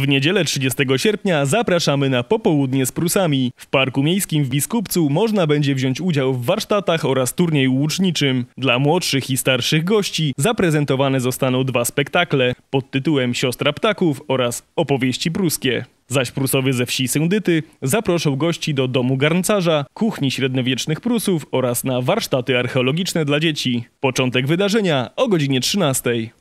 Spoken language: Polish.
W niedzielę 30 sierpnia zapraszamy na popołudnie z Prusami. W Parku Miejskim w Biskupcu można będzie wziąć udział w warsztatach oraz turnieju łuczniczym. Dla młodszych i starszych gości zaprezentowane zostaną dwa spektakle pod tytułem Siostra Ptaków oraz Opowieści Pruskie. Zaś Prusowie ze wsi Syndyty zaproszą gości do domu garncarza, kuchni średniowiecznych Prusów oraz na warsztaty archeologiczne dla dzieci. Początek wydarzenia o godzinie 13.